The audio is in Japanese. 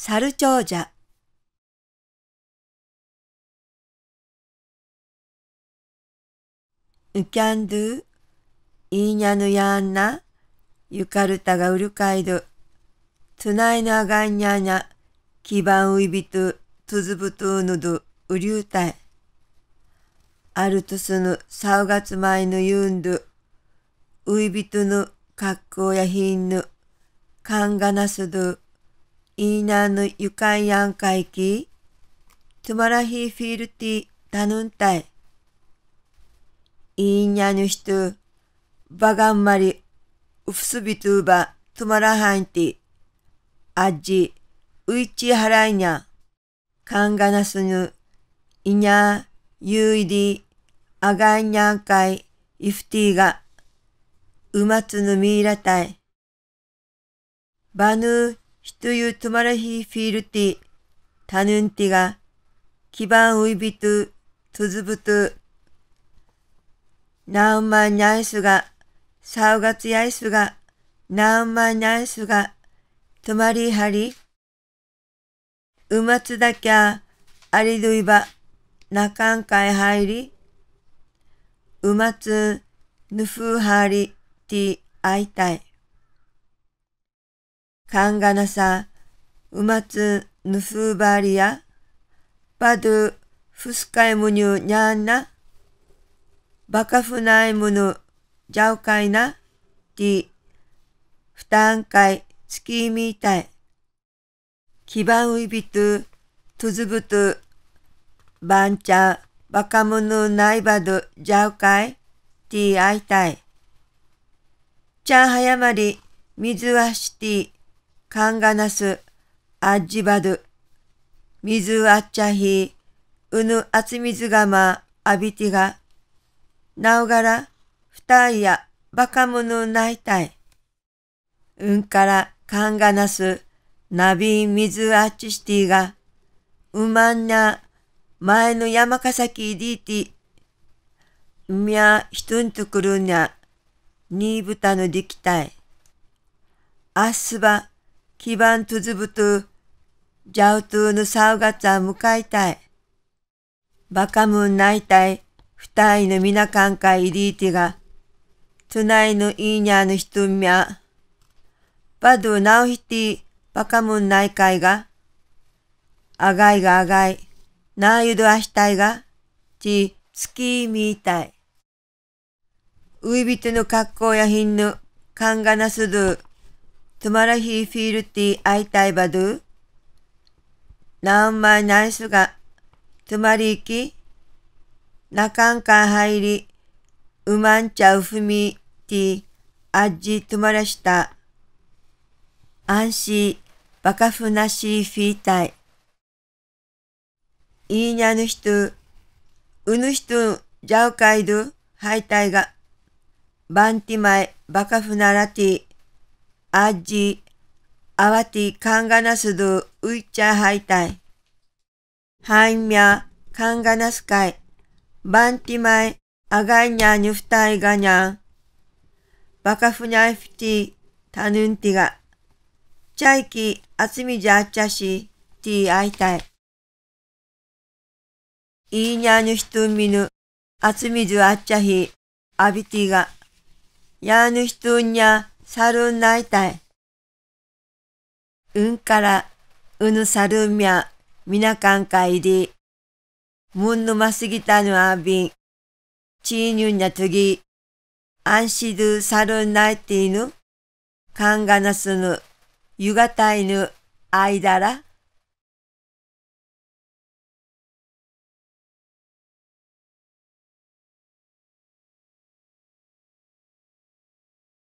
猿長者ウキャンドゥ、イーニャヌヤンナ、ユカルタがウルカイド、トゥナイナガンニャニャ、キバンウイビトゥ、トゥズブトゥーヌド、ウリュータイ。アルトスヌ、サウガツマイヌユンド、ウイビトゥヌ、カッコウヤヒンヌ、カンガナスドゥ、いいなぬゆかんやんかいき、つまらひフィルティたぬんたい。いいにゃぬひと、ばがんまり、うふすびとば、つまらはんて、あじ、ういちはらいにゃ、かんがなすぬ、いにゃ、ゆいり、あがいにゃんかい、いふてぃが、うまつぬみいらたい。ばぬ、人とゆつまらひフィールティ、たぬんティが、きばんういびと、とずぶと、なうまにゃいすが、さうがつやいすが、なうまにゃいすが、止まりはり、うまつだきゃ、ありどいば、なかんかいはいり、うまつ、ぬふうはり、ティ、あいたい。カンガナサ、ウマツヌフーバーリア、パドゥフスカイムニューニャンナ、バカフナイムヌジャオカイナ、ティ、フタンカイツキーミータイ、基盤ウイビトゥ、トゥズブトゥ、バンチャ、バカムヌナイバドジャオカイ、ティアイタイ、チャンハヤマリ、ミズワシティ、カンガナス、アッジバドゥ、ミズアッチャヒ、ウヌアツミズガマ、アビティガ、ナオガラ、フタイヤ、バカムヌナイタイ、ウンカラ、カンガナス、ナビミズアッチシティガ、ウマンナ、前の山かさきディーティ、ウミみヒトントクルニャ、ニーブタのデできたい。あスバ、基盤とずぶと、ウトゥーのサウガツは向かいたい。バカムンないたい、二人の皆みなかんかいりいてが、つないのいいにゃぬひとみドゥナウヒティ、バカムンないかいが、あがいがあがい、なあゆどあしたいが、ち、すきみいたい。ういびとの格好やひんぬ、かんがなする、つまらひ ह ा र ा ही फीरती आई ताई बदू नाम माय न ा इ かんा तुम्हारी की नाकान का हाइरी उ म した安心バカふなしいフィータイいいにゃぬ人うぬ人じゃうかいどはいたいがバンティマイバカふならティ aji awati kanganasudu uicha haitai. Haimya kanganaskai bantimai againya nyuftai ganyang. Bakafunyai fiti tanuntiga. Chaiki atsumija achashi ti aitai. Inya nyuhtuminu atsumizu achahi abitiga. Ya nyuhtunya サルンナイタイ。うんから、うぬさるみゃ、みなかんかいり。むんぬますぎたぬあびん。ちいにゅんやとぎ。あんしるさるんないていぬ。かんがなすぬ。ゆがたいぬ。あいだら。